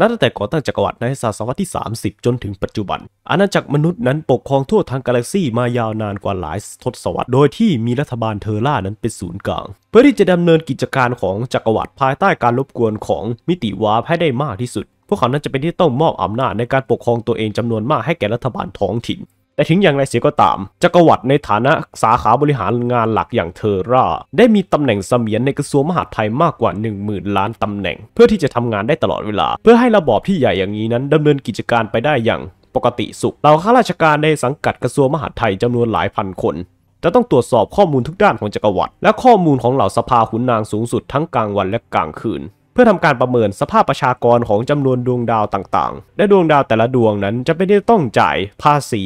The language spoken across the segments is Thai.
นับตั้งแต่ก่อตั้งจักรวรรดิในศตวรรษที่ 30 จนถึงปัจจุบัน อาณาจักรมนุษย์นั้นปกครองทั่วทั้งกาแล็กซี่มายาวนานกว่าหลายทศวรรษโดยที่มีรัฐบาลเทอร่านั้นเป็นศูนย์กลาง เพื่อที่จะดำเนินกิจการของจักรวรรดิภายใต้การรบกวนของมิติวาร์ปให้ได้มากที่สุด พวกเขานั้นจะเป็นที่ต้องมอบอำนาจในการปกครองตัวเองจำนวนมากให้แก่รัฐบาลท้องถิ่นแต่ถึงอย่างไรเสียก็ตามจักรวรรดิในฐานะสาขาบริหารงานหลักอย่างเทอร่า ได้มีตำแหน่งเสมียนในกระทรวงมหาดไทยมากกว่า1 0,000ล้านตำแหน่งเพื่อที่จะทำงานได้ตลอดเวลา เพื่อให้ระบอบที่ใหญ่อย่างนี้นั้น ดำเนินกิจการไปได้อย่าง ปกติสุขเหล่าข้าราชการในสังกัดกระทรวงมหาดไทยจำนวนหลายพันคน จะต้องตรวจสอบข้อมูลทุกด้านของจักรวรรดิและข้อมูลของเหล่าสภาขุนนางสูงสุดทั้งกลางวันและกลางคืน เพื่อทำการประเมินสภาพประชากรของจำนวนดวงดาวต่างๆและดวงดาวแต่ละดวงนั้นจะไม่ได้ต้องจ่ายภาษี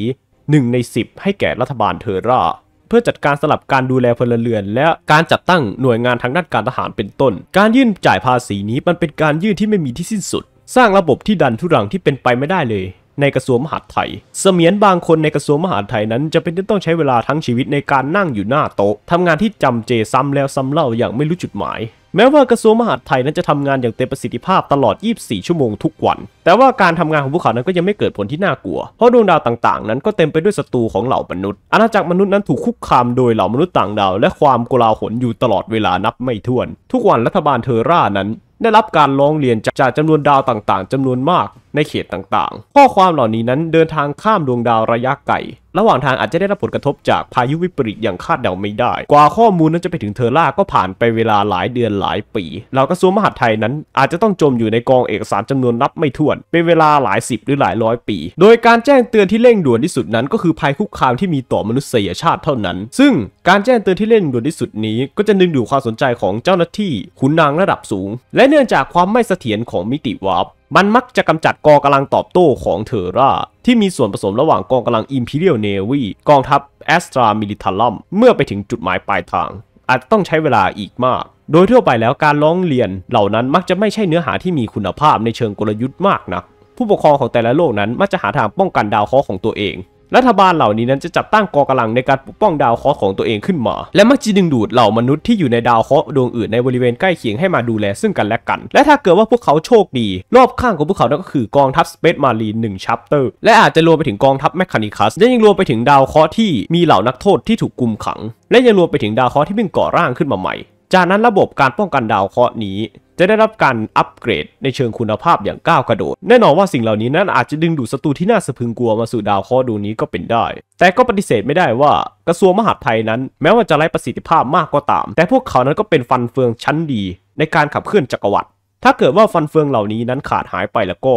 หนึ่งใน10ให้แก่รัฐบาลเทอร์ราเพื่อจัดการสลับการดูแลพลเรือนและการจัดตั้งหน่วยงานทางด้านการทหารเป็นต้น การยื่นจ่ายภาษีนี้มันเป็นการยื่นที่ไม่มีที่สิ้นสุด สร้างระบบที่ดันทุรังที่เป็นไปไม่ได้เลย ในกระทรวงมหาดไทย เสมียนบางคนในกระทรวงมหาดไทยนั้น จะเป็นที่ต้องใช้เวลาทั้งชีวิตในการนั่งอยู่หน้าโต๊ะทำงานที่จำเจซ้ำแล้วซ้ำเล่าอย่างไม่รู้จุดหมายแม้ว่ากระทรวงมหาดไทยนั้นจะทำงานอย่างเต็มประสิทธิภาพตลอด 24 ชั่วโมงทุกวัน แต่ว่าการทำงานของพวกเขานั้นก็ยังไม่เกิดผลที่น่ากลัว เพราะดวงดาวต่างๆนั้นก็เต็มไปด้วยศัตรูของเหล่ามนุษย์ อาณาจักรมนุษย์นั้นถูกคุกคามโดยเหล่ามนุษย์ต่างดาวและความโกลาหลอยู่ตลอดเวลานับไม่ถ้วน ทุกวันรัฐบาลเทอร่านั้น ได้รับการร้องเรียนจากจำนวนดาวต่างๆจำนวนมากในเขตต่างๆ ข้อความเหล่านี้นั้นเดินทางข้ามดวงดาวระยะไกลระหว่างทางอาจจะได้รับผลกระทบจากพายุวิปริตอย่างคาดเดาไม่ได้ กว่าข้อมูลนั้นจะไปถึงเทอร่าก็ผ่านไปเวลาหลายเดือนหลายปีหล่ากระทรวงมหาดไทยนั้นอาจจะต้องจมอยู่ในกองเอกสารจำนวนนับไม่ถ้วนเป็นเวลาหลายสิบหรือหลายร้อยปี โดยการแจ้งเตือนที่เร่งด่วนที่สุดนั้นก็คือภัยคุกคามที่มีต่อมนุษยชาติเท่านั้น ซึ่งการแจ้งเตือนที่เร่งด่วนที่สุดนี้ ก็จะดึงดูดความสนใจของเจ้าหน้าที่ขุนนางระดับสูง และเนื่องจากความไม่เสถียรของมิติวาร์ปมันมักจะกำจัดกองกำลังตอบโต้ของเทอร่า ที่มีส่วนผสมระหว่างกองกำลังอิมพีเรียล v y วีกองทัพแอสตรามิลิท r u m มเมื่อไปถึงจุดหมายปลายทาง อาจต้องใช้เวลาอีกมาก โดยทั่วไปแล้วการร้องเรียนเหล่านั้นมักจะไม่ใช่เนื้อหาที่มีคุณภาพในเชิงกลยุทธ์มากนะัก ผู้ปกครองของแต่ละโลกนั้นมักจะหาทางป้องกันดาวเคราะห์ของตัวเองรัฐบาลเหล่านี้นั้นจะจัดตั้งกองกำลังในการปกป้องดาวเคราะห์ของตัวเองขึ้นมา และมักจะดึงดูดเหล่ามนุษย์ที่อยู่ในดาวเคราะห์ดวงอื่นในบริเวณใกล้เคียงให้มาดูแลซึ่งกันและกัน และถ้าเกิดว่าพวกเขาโชคดี รอบข้างของพวกเขานั้นก็คือกองทัพสเปซมารีนหนึ่งชัปเตอร์และอาจจะรวมไปถึงกองทัพแมคคานิคัสและยังรวมไปถึงดาวเคราะห์ที่มีเหล่านักโทษที่ถูกกุมขัง และยังรวมไปถึงดาวเคราะห์ที่เพิ่งก่อร่างขึ้นมาใหม่ จากนั้นระบบการป้องกันดาวเคราะห์นี้จะได้รับการอัปเกรดในเชิงคุณภาพอย่างก้าวกระโดด แน่นอนว่าสิ่งเหล่านี้นั้นอาจจะดึงดูดศัตรูที่น่าสะพึงกลัวมาสู่ดาวเคราะห์ดวงนี้ก็เป็นได้ แต่ก็ปฏิเสธไม่ได้ว่ากระทรวงมหาดไทยนั้นแม้ว่าจะไร้ประสิทธิภาพมากก็ตาม แต่พวกเขานั้นก็เป็นฟันเฟืองชั้นดีในการขับเคลื่อนจักรวรรดิถ้าเกิดว่าฟันเฟืองเหล่านี้นั้นขาดหายไปแล้วก็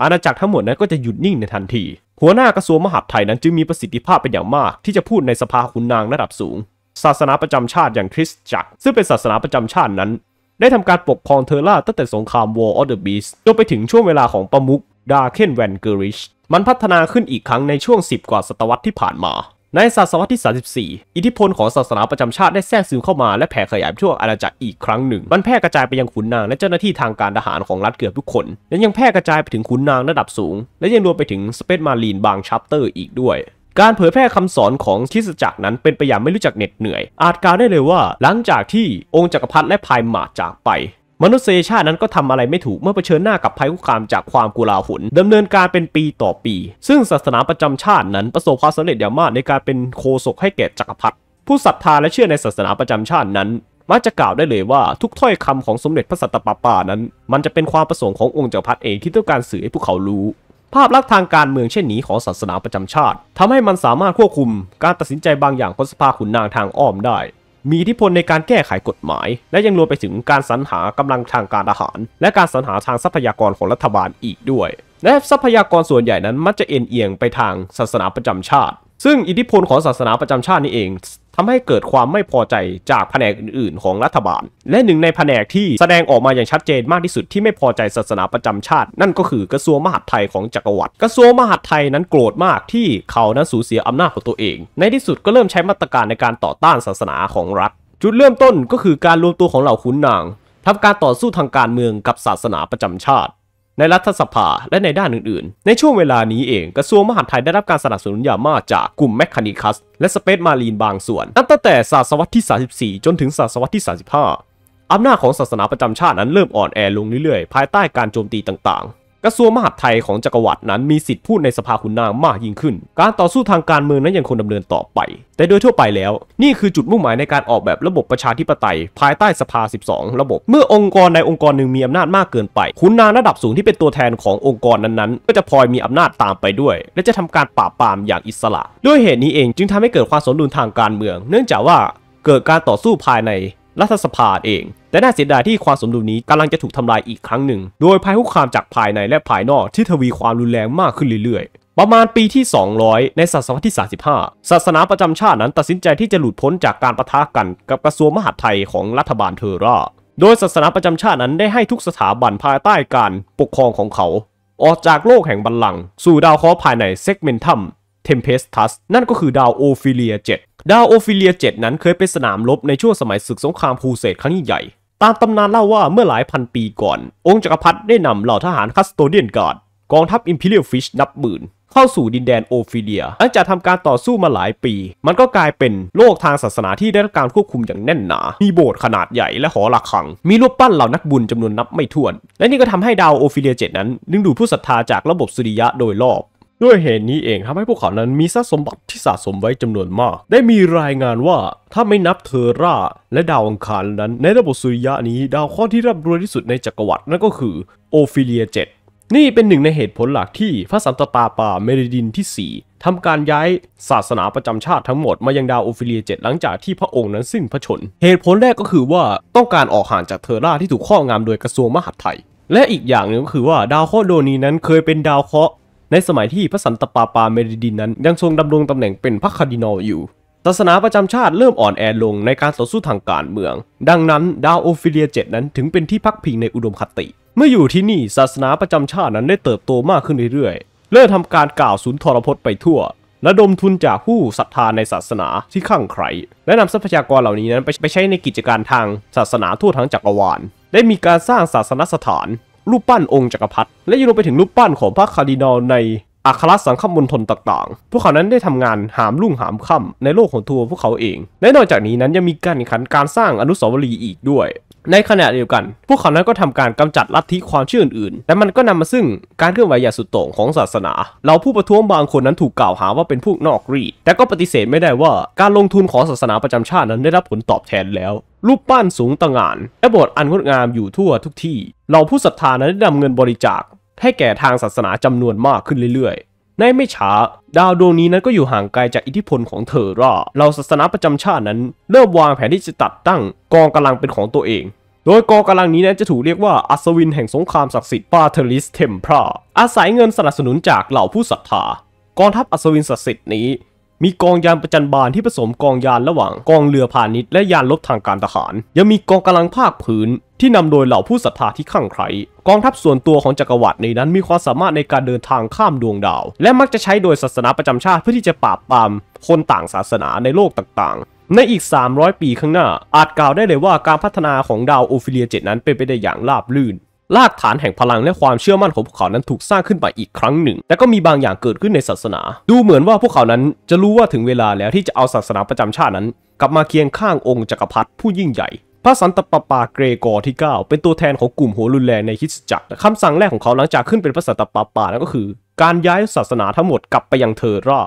อาณาจักรทั้งหมดนั้นก็จะหยุดนิ่งในทันที หัวหน้ากระทรวงมหาดไทยนั้นจึงมีประสิทธิภาพเป็นอย่างมากที่จะพูดในสภาขุนนางระดับสูง ศาสนาประจำชาติอย่างคริสตจักรซึ่งเป็นศาสนาประจำชาตินั้นได้ทำการปกครองเทอร่าตั้งแต่สงคราม War of the Beast จนไปถึงช่วงเวลาของประมุขดาเคนแวนเกอริชมันพัฒนาขึ้นอีกครั้งในช่วง 10 กว่าศตวรรษที่ผ่านมา ในศตวรรษที่ 34 อิทธิพลของศาสนาประจำชาติได้แทรกซึมเข้ามาและแผ่ขยายทั่วอาณาจักรอีกครั้งหนึ่ง มันแพร่กระจายไปยังขุนนางและเจ้าหน้าที่ทางการทหารของรัฐเกือบทุกคน และยังแพร่กระจายไปถึงขุนนางระดับสูง และยังรวมไปถึงสเปซมารีนบางชัปเตอร์อีกด้วยการเผยแพร่คำสอนของคริสจักรนั้นเป็นไปอย่างไม่รู้จักเหน็ดเหนื่อย อาจกล่าวได้เลยว่าหลังจากที่องค์จักรพรรดิและพายหมาจากไป มนุษยชาตินั้นก็ทำอะไรไม่ถูกเมื่อเผชิญหน้ากับภัยคุกคามจากความกุลาหุนดำเนินการเป็นปีต่อปี ซึ่งศาสนาประจำชาตินั้นประสบความสำเร็จอย่างมากในการเป็นโคศกให้แก่จักรพรรดิผู้ศรัทธาและเชื่อในศาสนาประจำชาตินั้น มักจะกล่าวได้เลยว่าทุกถ้อยคำของสมเด็จพระสัตตปาปานั้นมันจะเป็นความประสงค์ขององค์จักรพรรดิเองที่ต้องการสื่อให้พวกเขารู้ภาพลักษณ์ทางการเมืองเช่นนี้ของศาสนาประจำชาติ ทำให้มันสามารถควบคุม การตัดสินใจบางอย่างของสภาขุนนางทางอ้อมได้ มีอิทธิพลในการแก้ไขกฎหมาย และยังรวมไปถึงการสรรหากำลังทางการทาหาร และการสรรหาทางทรัพยากรของรัฐบาลอีกด้วย และทรัพยากรส่วนใหญ่นั้นมักจะเอ็นเอียงไปทางศาสนาประจำชาติซึ่ง อิทธิพลของศาสนาประจำชาตินี่เอง ทำให้เกิดความไม่พอใจจากแผนกอื่นๆของรัฐบาล และหนึ่งในแผนกที่แสดงออกมาอย่างชัดเจนมากที่สุดที่ไม่พอใจศาสนาประจำชาติ นั่นก็คือกระทรวงมหาดไทยของจักรวรรดิกระทรวงมหาดไทยนั้นโกรธมากที่เขานั้นสูญเสียอำนาจของตัวเอง ในที่สุดก็เริ่มใช้มาตรการในการต่อต้านศาสนาของรัฐ จุดเริ่มต้นก็คือการรวมตัวของเหล่าขุนนางทำการต่อสู้ทางการเมืองกับศาสนาประจำชาติในรัฐสภาและในด้านอื่นๆ ในช่วงเวลานี้เอง กระทรวงมหาดไทยได้รับการสนับสนุนอย่างมากจากกลุ่มแมคคานิคัสและสเปซมารีนบางส่วนนับตั้งแต่ศตวรรษที่ 34 จนถึงศตวรรษที่ 35 อำนาจของศาสนาประจำชาตินั้นเริ่มอ่อนแอลงเรื่อยๆ ภายใต้การโจมตีต่างๆกระทรวงมหาดไทยของจักรวรรดินั้นมีสิทธิพูดในสภาขุนนางมากยิ่งขึ้น การต่อสู้ทางการเมืองนั้นยังคงดำเนินต่อไป แต่โดยทั่วไปแล้ว นี่คือจุดมุ่งหมายในการออกแบบระบบประชาธิปไตย ภายใต้สภา 12 ระบบ เมื่อองค์กรในองค์กรหนึ่งมีอำนาจมากเกินไป ขุนนางระดับสูงที่เป็นตัวแทนขององค์กรนั้นๆ ก็จะพลอยมีอำนาจตามไปด้วย และจะทำการปราบปรามอย่างอิสระ ด้วยเหตุนี้เองจึงทำให้เกิดความสมดุลทางการเมือง เนื่องจากว่าเกิดการต่อสู้ภายในรัฐสภาเอง แต่น่าเสียดายที่ความสมดุลนี้กำลังจะถูกทำลายอีกครั้งหนึ่ง โดยภัยคุกคามจากภายในและภายนอกที่ทวีความรุนแรงมากขึ้นเรื่อยๆ ประมาณปีที่ 200 ในศตวรรษที่35ศาสนาประจำชาตินั้นตัดสินใจที่จะหลุดพ้นจากการประทะกันกับกระทรวงมหาดไทยของรัฐบาลเทอร่า โดยศาสนาประจำชาตินั้นได้ให้ทุกสถาบันภายใต้การปกครองของเขา ออกจากโลกแห่งบัลลังก์สู่ดาวเคราะห์ภายในเซกเมนทัม Tempest t u s นั่นก็คือดาวโอฟิเลีย 7 ดาวโอฟิเลีย 7 นั้นเคยเป็นสนามรบในช่วงสมัยศึกสงครามครูเสดครั้งใหญ่ ตามตำนานเล่าว่าเมื่อหลายพันปีก่อน องค์จักรพรรดิได้นำเหล่าทหารคัสโตเดียนการ์ดกองทัพอิมพีเรียลฟิชนับหมื่น เข้าสู่ดินแดนโอฟิเลีย หลังจากทำการต่อสู้มาหลายปี มันก็กลายเป็นโลกทางศาสนาที่ได้รับการควบคุมอย่างแน่นหนา มีโบสถ์ขนาดใหญ่ และหอระฆัง มีรูปปั้นเหล่านักบุญจำนวนนับไม่ถ้วน และนี่ก็ทำให้ดาวโอฟิเลียเจ็ดนั้นดึงดูดผู้ศรัทธาจากระบบสุริยะโดยรอบด้วยเหตุนี้เองทำให้พวกเขานั้นมีทรัพย์สมบัติที่สะสมไว้จำนวนมาก ได้มีรายงานว่าถ้าไม่นับเทอร่าและดาวอังคารนั้น ในระบบสุริยะนี้ ดาวข้อที่ร่ำรวยที่สุดในจักรวรรดินั่นก็คือโอฟิเลียเจ็ดนี่เป็นหนึ่งในเหตุผลหลักที่พระสันตะปาปาเมริดินที่ 4 ทำการย้ายศาสนาประจำชาติทั้งหมด มายังดาวโอฟิเลียเจ็ดหลังจากที่พระองค์นั้นสิ้นพระชนเหตุผลแรกก็คือว่าต้องการออกห่างจากเทอร่าที่ถูกข้องามโดยกระทรวงมหาดไทย และอีกอย่างหนึ่งก็คือว่าดาวเคราะห์ดนีนั้นเคยเป็นดาวเคราะห์ในสมัยที่พระสันตปาปาเมริดินนั้น ยังทรงดำรงตำแหน่งเป็นพระคารดินอลอยู่ ศาสนาประจำชาติเริ่มอ่อนแอลงในการต่อสู้ทางการเมือง ดังนั้นดาวโอฟิเลียเดนั้นถึงเป็นที่พักพิงในอุดมคติ เมื่ออยู่ที่นี่ศาสนาประจำชาตินั้นได้เติบโตมากขึ้นเรื่อยๆเริ่มทำการกล่าวสุนทรพจน์ไปทั่วระดมทุนจากผู้ศรัทธาในศาสนาที่ข้างใครและนำทรัพยากรเหล่านี้นั้นไปใช้ในกิจการทางศาสนาทั่วทั้งจักรวาลได้มีการสร้างศาสนสถานรูปปั้นองค์จักรพรรดิและยังรวไปถึงรูปปั้นของพระคาร์ดินัลในอัครสังคมณฑลต่างๆ พวกเขานั้นได้ทำงานหามรุ่งหามค่าในโลกของทัวพวกเขาเอง และนอกจากนี้นั้นยังมีการแข่งขันการสร้างอนุสาวรีย์อีกด้วย ในขณะเดียวกันพวกเขานั้นก็ทำการกำจัดลัทธิความเชื่ออื่นๆ และมันก็นำมาซึ่งการเคลื่อนไหวอย่างสุดโต่งของศาสนา เราผู้ประท้วงบางคนนั้นถูกกล่าวหาว่าเป็นพวกนอกรี แต่ก็ปฏิเสธไม่ได้ว่า การลงทุนของศาสนาประจำชาตินั้นได้รับผลตอบแทนแล้วรูปปั้นสูงต่างาน และโบสถ์อันงดงามอยู่ทั่วทุกที่เราผู้ศรัทธานั้นได้นำเงินบริจาค ให้แก่ทางศาสนาจำนวนมากขึ้นเรื่อยๆ ในไม่ช้า ดาวดวงนี้นั้นก็อยู่ห่างไกลจากอิทธิพลของเธอร่าเราศาสนาประจำชาตินั้นเริ่มวางแผนที่จะตัดตั้งกองกำลังเป็นของตัวเอง โดยกองกำลังนี้นั้นจะถูกเรียกว่าอัศวินแห่งสงครามศักดิ์สิทธิ์ปาเทลิสเทมพราอาศัยเงินสนับสนุนจากเหล่าผู้ศรัทธากองทัพอัศวินศักดิ์สิทธิ์นี้มีกองยานประจันบานที่ผสมกองยานระหว่างกองเรือพาณิชย์และยานลบทางการทหาร ยังมีกองกำลังภาคพื้น ที่นำโดยเหล่าผู้ศรัทธาที่ขั่งไคร กองทัพส่วนตัวของจักรวรรดินนั้นมีความสามารถในการเดินทางข้ามดวงดาว และมักจะใช้โดยศาสนาประจำชาติเพื่อที่จะปราบปรามคนต่างศาสนาในโลกต่างๆ ในอีก 300 ปีข้างหน้า อาจกล่าวได้เลยว่าการพัฒนาของดาวโอฟิเลียเจ็ดนั้นเป็นไปได้อย่างราบรื่นรากฐานแห่งพลังและความเชื่อมั่นของพวกเขานั้นถูกสร้างขึ้นมปอีกครั้งหนึ่งแต่ก็มีบางอย่างเกิดขึ้นในศาสนา ดูเหมือนว่าพวกเขานั้นจะรู้ว่าถึงเวลาแล้วที่จะเอาศาสนาประจำชาตินั้น กลับมาเคียงข้างองค์จักรพรรดิผู้ยิ่งใหญ่ พระสันตปาปาเกรกอที่ 9 เป็นตัวแทนของกลุ่มโหรุนแรงในคิสจักรคำสั่งแรกของเขาหลังจากขึ้นเป็นพระสันตปาปานันก็คือ การย้ายศาสนาทั้งหมดกลับไปยังเทอร่า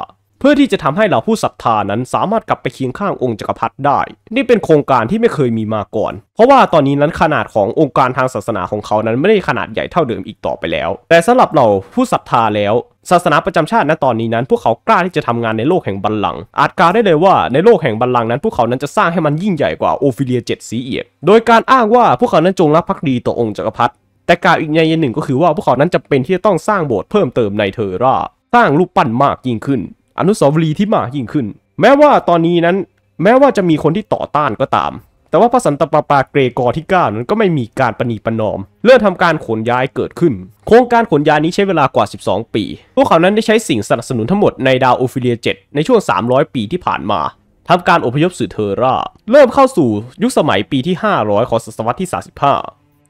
พื่อที่จะทำให้เหล่าผู้ศรัทธานั้นสามารถกลับไปเคียงข้างองค์จักรพรรดิได้ นี่เป็นโครงการที่ไม่เคยมีมาก่อน เพราะว่าตอนนี้นั้นขนาดขององค์การทางศาสนาของเขานั้นไม่ได้ขนาดใหญ่เท่าเดิมอีกต่อไปแล้ว แต่สำหรับเราผู้ศรัทธาแล้ว ศาสนาประจำชาติณตอนนี้นั้น พวกเขากล้าที่จะทำงานในโลกแห่งบัลลังก์อาจกล่าวได้เลยว่าในโลกแห่งบัลลังก์นั้น พวกเขานั้นจะสร้างให้มันยิ่งใหญ่กว่าโอฟิเลียเจ็ดสีเอียดโดยการอ้างว่าพวกเขานั้นจงรักภักดีต่อองค์จักรพรรดิแต่กล่าวอีกในยันหนึ่งก็คือว่าพวกเขานั้นจะเป็นที่จะต้องสร้างโบสถ์เพิ่มเติมในเทอร่าสร้างรูปปั้นมากยิ่งขึ้นอนุสาวรีย์ที่มากยิ่งขึ้น แม้ว่าตอนนี้นั้น แม้ว่าจะมีคนที่ต่อต้านก็ตาม แต่ว่าพระสันตะปาปาเกรกอที่9นั้นก็ไม่มีการปณีปนอมเริ่มทำการขนย้ายเกิดขึ้น โครงการขนย้ายนี้ใช้เวลากว่า 12 ปี พวกเขานั้นได้ใช้สิ่งสนับสนุนทั้งหมดในดาวโอฟิเลีย7ในช่วง 300 ปีที่ผ่านมาทำการอพยพสื่อเทอร่าเริ่มเข้าสู่ยุคสมัยปีที่ 500ของศตวรรษที่35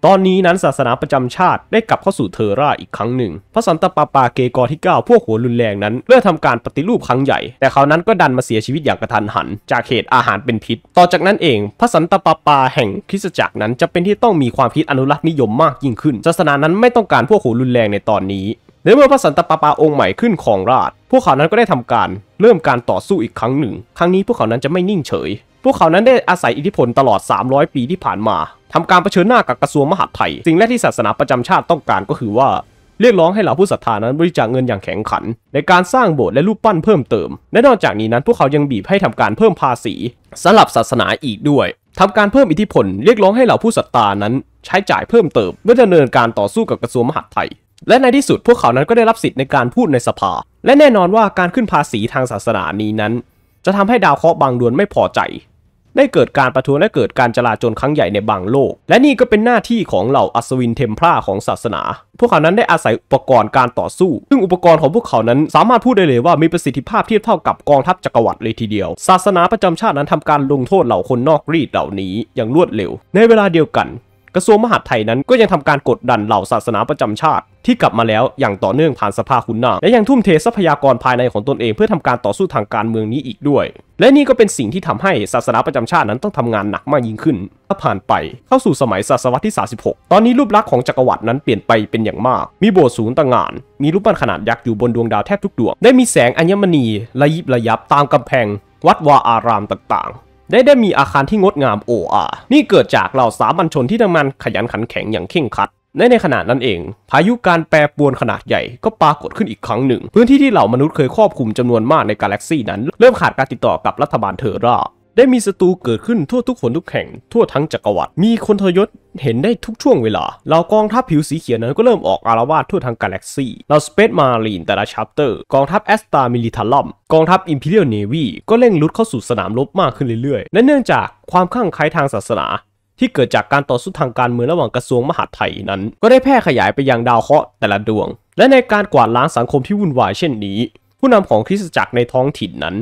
ตอนนี้นั้นศาสนาประจำชาติได้กลับเข้าสู่เทอราอีกครั้งหนึ่ง พระสันตปาปาเกกอที่ 9 พวกหัวรุนแรงนั้นเลือกทำการปฏิรูปครั้งใหญ่ แต่เขานั้นก็ดันมาเสียชีวิตอย่างกระทันหัน จากเหตุอาหารเป็นพิษ ต่อจากนั้นเอง พระสันตปาปาแห่งคริสตจักรนั้นจะเป็นที่ต้องมีความคิดอนุรักษ์นิยมมากยิ่งขึ้น ศาสนานั้นไม่ต้องการพวกหัวรุนแรงในตอนนี้ในเมื่อพระสันตปาปาองค์ใหม่ขึ้นของราช พวกเขานั้นก็ได้ทำการเริ่มการต่อสู้อีกครั้งหนึ่ง ครั้งนี้พวกเขานั้นจะไม่นิ่งเฉยพวกเขานั้นได้อาศัยอิทธิพลตลอด 300 ปีที่ผ่านมา ทำการปรเชิญหน้ากับกระทรวงมหาดไทย สิ่งแรกที่ศาสนาประจำชาติต้องการก็คือว่า เรียกร้องให้เหล่าผู้ศรัทธานั้นบริจาคเงินอย่างแข็งขัน ในการสร้างโบสถ์และรูปปั้นเพิ่มเติม และนอกจากนี้นั้นพวกเขายังบีบให้ทำการเพิ่มภาษีสำหรับศาสนาอีกด้วยทำการเพิ่มอิทธิพลเรียกร้องให้เหล่าผู้ศรัทธานั้นใช้จ่ายเพิ่มเติมเพื่อดำเนินการต่อสู้กับกระทรวงมหาดไทย และในที่สุด พวกเขานั้นก็ได้รับสิทธิ์ในการพูดในสภา และแน่นอนว่าการขึ้นภาษีทางศาสนานี้นั้น จะทำให้ดาวเคราะห์บางดวงไม่พอใจได้เกิดการประท้วงและเกิดการจลาจลครั้งใหญ่ในบางโลก และนี่ก็เป็นหน้าที่ของเหล่าอัศวินเทมพลาของศาสนา พวกเขานั้นได้อาศัยอุปกรณ์การต่อสู้ ซึ่งอุปกรณ์ของพวกเขานั้นสามารถพูดได้เลยว่ามีประสิทธิภาพเทียบเท่ากับกองทัพจักรวรรดิเลยทีเดียว ศาสนาประจำชาตินั้นทำการลงโทษเหล่าคนนอกรีดเหล่านี้อย่างรวดเร็ว ในเวลาเดียวกันกระทรวงมหาดไทยนั้นก็ยังทำการกดดันเหล่าศาสนาประจำชาติ ที่กลับมาแล้วอย่างต่อเนื่องผ่านสภาคุณนางและยังทุ่มเททรัพยากรภายในของตนเองเพื่อทำการต่อสู้ทางการเมืองนี้อีกด้วย และนี่ก็เป็นสิ่งที่ทำให้ศาสนาประจำชาตินั้นต้องทำงานหนักมากยิ่งขึ้น ถ้าผ่านไปเข้าสู่สมัยศตวรรษที่ 36 ตอนนี้รูปลักษณ์ของจักรวรรดินั้นเปลี่ยนไปเป็นอย่างมากมีโบสถ์สูงต่างงาน มีรูปปั้นขนาดยักษ์อยู่บนดวงดาวแทบทุกดวงได้มีแสงอัญมณีระยิบระยับตามกำแพง วัดวาอารามต่างได้ได้มีอาคารที่งดงามโอ้อานี่เกิดจากเหล่าสามัญชนที่ทำงานขยันขันแข็งอย่างเข่งขัด ในในขณะนั้นเอง พายุการแปรปรวนขนาดใหญ่ก็ปรากฏขึ้นอีกครั้งหนึ่ง พื้นที่ที่เหล่ามนุษย์เคยครอบคลุมจำนวนมากในกาแล็กซีนั้นเริ่มขาดการติดต่อกับรัฐบาลเทอร่าได้มีศัตรูเกิดขึ้นทั่วทุกคนทุกแห่งทั่วทั้งจักรวรรดิมีคนทยศ เห็นได้ทุกช่วงเวลาเหล่ากองทัพผิวสีเขียวนั้น ก็เริ่มออกอารวาสทั่วทั้งกาแล็กซีเหล่าสเปซมารีนแต่ละชัปเตอร์กองทัพแอสตามิลิทัลลัมกองทัพอิมพีเรียลเนวีก็เร่งรุดเข้าสู่สนามรบมากขึ้นเรื่อยๆ และเนื่องจากความข้างไคล้ทางศาสนา ที่เกิดจากการต่อสู้ทางการเมืองระหว่างกระทรวงมหาดไทยนั้น ก็ได้แพร่ขยายไปยังดาวเคราะห์แต่ละดวง และในการกวาดล้างสังคมที่วุ่นวายเช่นนี้ ผู้นำของคริสตจักรในท้องถิ่นนั้น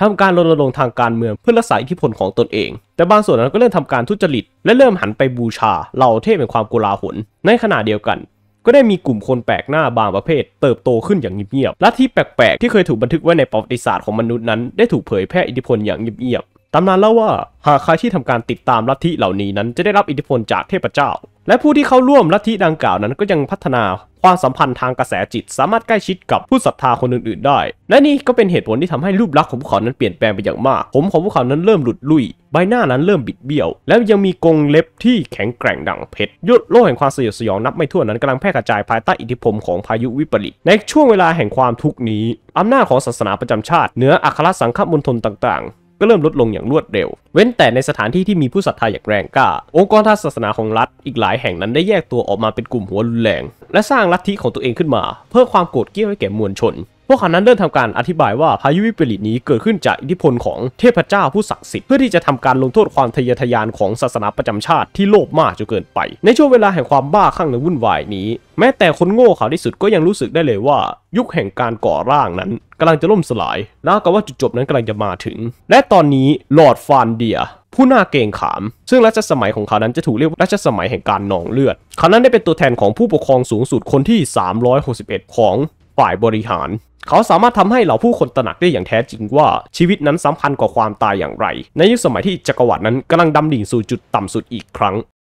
ทำการรณรงค์ทางการเมืองเพื่อรักษาอิทธิพลของตนเอง แต่บางส่วนนั้นก็เริ่มทำการทุจริต และเริ่มหันไปบูชาเหล่าเทพแห่งความกกลาหล ในขณะเดียวกัน ก็ได้มีกลุ่มคนแปลกหน้าบางประเภท เติบโตขึ้นอย่างเงียบๆและที่แปลก ๆ ที่เคยถูกบันทึกไว้ในประวัติศาสตร์ของมนุษย์นั้นได้ถูกเผยแพร่อิทธิพลอย่างเงียบ ๆ ตำนานเล่าว่าหากใครที่ทำการติดตามลัทธิเหล่านี้นั้นจะได้รับอิทธิพลจากเทพเจ้าและผู้ที่เข้าร่วมลัทธิดังกล่าวนั้นก็ยังพัฒนา ความสัมพันธ์ทางกระแสจิตสามารถใกล้ชิดกับผู้ศรัทธาคนอื่นๆ ได้ และนี่ก็เป็นเหตุผลที่ทำให้รูปลักษณ์ของพวกเขานั้นเปลี่ยนแปลงไปอย่างมาก ผมของพวกเขานั้นเริ่มหลุดลุ่ยใบหน้านั้นเริ่มบิดเบี้ยว และยังมีกรงเล็บที่แข็งแกร่งดังเพชรยุดโลกแห่งความสยดสยองนับไม่ถ้วนนั้นกำลังแพร่กระจายภายใต้อิทธิพลของพายุวิปริตในช่วงเวลาแห่งความทุกข์นี้อำนาจของศาสนาประจำชาติเหนืออัครสังฆมณฑลต่าง ๆก็เริ่มลดลงอย่างรวดเร็ว เว้นแต่ในสถานที่ที่มีผู้ศรัทธาอย่างแรงกล้า องค์กรทางศาสนาของรัฐ อีกหลายแห่งนั้นได้แยกตัวออกมาเป็นกลุ่มหัวรุนแรง และสร้างลัทธิของตัวเองขึ้นมา เพื่อความโกรธเกลียวให้แก่มวลชนพวกเขานั้นเริ่มทำการอธิบายว่าพายุวิปริตนี้เกิดขึ้นจากอิทธิพลของเทพเจ้าผู้ศักดิ์สิทธิ์เพื่อที่จะทำการลงโทษความทะเยอทะยานของศาสนาประจำชาติที่โลภมากจนเกินไป ในช่วงเวลาแห่งความบ้าคลั่งและวุ่นวายนี้ แม้แต่คนโง่เขาที่สุดก็ยังรู้สึกได้เลยว่า ยุคแห่งการก่อร่างนั้นกำลังจะล่มสลายแล้วก็ว่าจุดจบนั้นกำลังจะมาถึง และตอนนี้ลอร์ดฟานเดียผู้น่าเกงขาม ซึ่งรัชสมัยของเขานั้นจะถูกเรียกว่ารัชสมัยแห่งการนองเลือดเขานั้นได้เป็นตัวแทนของผู้ปกครองสูงสุดคนที่ 361 ของฝ่ายบริหารเขาสามารถทำให้เหล่าผู้คนตระหนักได้อย่างแท้จริงว่า ชีวิตนั้นสัมพันธ์กับความตายอย่างไร ในยุคสมัยที่จักรวรรดินั้นกำลังดำดิ่งสู่จุดต่ำสุดอีกครั้ง